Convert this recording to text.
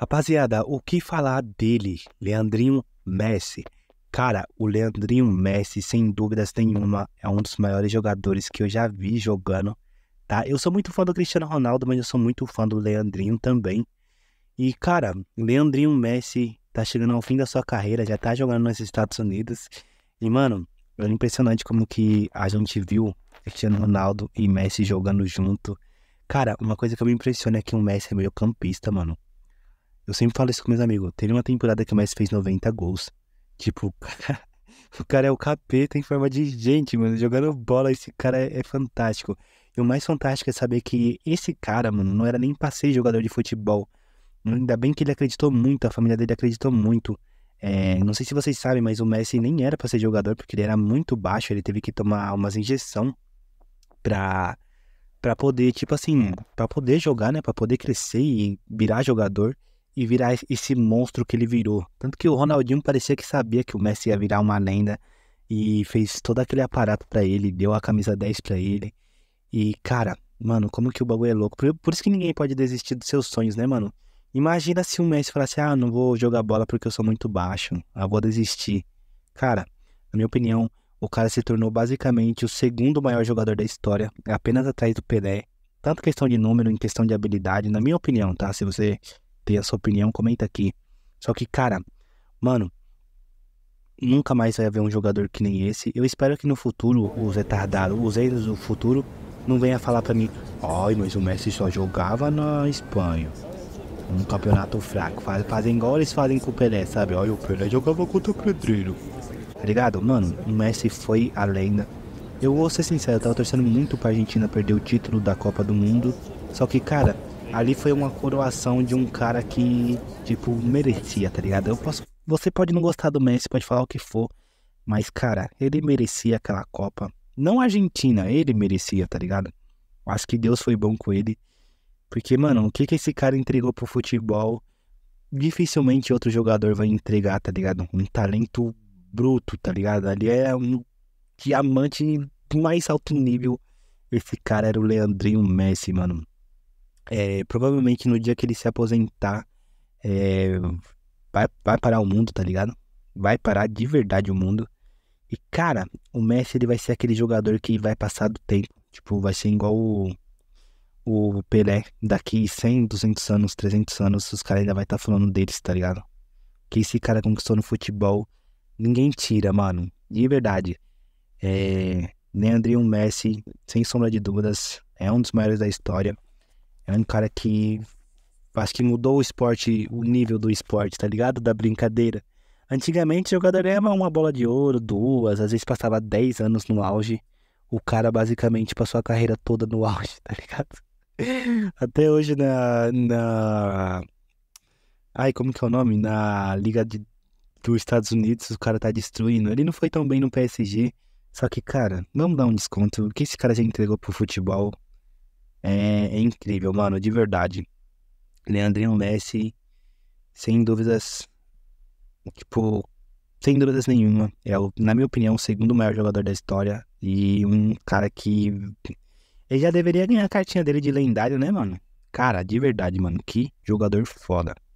Rapaziada, o que falar dele, Leandrinho Messi? Cara, o Leandrinho Messi, sem dúvidas nenhuma, é um dos maiores jogadores que eu já vi jogando, tá? Eu sou muito fã do Cristiano Ronaldo, mas eu sou muito fã do Leandrinho também. E, cara, Leandrinho Messi tá chegando ao fim da sua carreira, já tá jogando nos Estados Unidos. E, mano, é impressionante como que a gente viu Cristiano Ronaldo e Messi jogando junto. Cara, uma coisa que eu me impressiona é que o Messi é meio campista, mano. Eu sempre falo isso com meus amigos. Teve uma temporada que o Messi fez 90 gols. Tipo, o cara, é o capeta em forma de gente, mano. Jogando bola, esse cara é, é fantástico. E o mais fantástico é saber que esse cara, mano, não era nem ser jogador de futebol. Ainda bem que ele acreditou muito, a família dele acreditou muito. É, não sei se vocês sabem, mas o Messi nem era para ser jogador porque ele era muito baixo, ele teve que tomar umas injeção pra, pra poder, tipo assim, pra poder jogar, né? Pra poder crescer e virar jogador e virar esse monstro que ele virou. Tanto que o Ronaldinho parecia que sabia que o Messi ia virar uma lenda e fez todo aquele aparato para ele, deu a camisa 10 para ele. E cara, mano, como que o bagulho é louco? Por, isso que ninguém pode desistir dos seus sonhos, né, mano? Imagina se o Messi falasse: "Ah, não vou jogar bola porque eu sou muito baixo, ah, vou desistir". Cara, na minha opinião, o cara se tornou basicamente o segundo maior jogador da história, apenas atrás do Pelé. Tanto questão de número, em questão de habilidade, na minha opinião, tá? Se você tem a sua opinião, comenta aqui. Só que, cara, mano, nunca mais vai haver um jogador que nem esse. Eu espero que no futuro os retardados, os erros do futuro, não venha falar para mim, ai, mas o Messi só jogava na Espanha. Um campeonato fraco. Fazem igual eles fazem com o Pelé, sabe? Olha, o Pelé jogava contra o Pedreiro. Tá ligado? Mano, o Messi foi a lenda. Eu vou ser sincero, eu tava torcendo muito pra Argentina perder o título da Copa do Mundo. Só que, cara, ali foi uma coroação de um cara que, tipo, merecia, tá ligado? Eu posso. Você pode não gostar do Messi, pode falar o que for. Mas, cara, ele merecia aquela Copa. Não a Argentina, ele merecia, tá ligado? Acho que Deus foi bom com ele. Porque, mano, o que, que esse cara entregou pro futebol? Dificilmente outro jogador vai entregar, tá ligado? Um talento bruto, tá ligado? Ali é um diamante do mais alto nível. Esse cara era o Leandrinho Messi, mano. É, provavelmente no dia que ele se aposentar, é, vai, vai parar o mundo, tá ligado? Vai parar de verdade o mundo. E, cara, o Messi ele vai ser aquele jogador que vai passar do tempo. Tipo, vai ser igual o, o Pelé. Daqui 100, 200 anos, 300 anos, os caras ainda vai estar tá falando deles, tá ligado? Que esse cara conquistou no futebol, ninguém tira, mano. De verdade. É, Leandrinho Messi, sem sombra de dúvidas, é um dos maiores da história. É um cara que acho que mudou o esporte, o nível do esporte, tá ligado? Da brincadeira. Antigamente o jogador era uma bola de ouro, duas, às vezes passava 10 anos no auge. O cara basicamente passou a carreira toda no auge, tá ligado? Até hoje na. na... Ai, como que é o nome? Na Liga de... dos Estados Unidos, o cara tá destruindo. Ele não foi tão bem no PSG. Só que, cara, vamos dar um desconto. O que esse cara já entregou pro futebol? é, é incrível, mano, de verdade. Leandrinho Messi, sem dúvidas, tipo, sem dúvidas nenhuma, é, o, na minha opinião, o segundo maior jogador da história e um cara que. Ele já deveria ganhar a cartinha dele de lendário, né, mano? Cara, de verdade, mano, que jogador foda.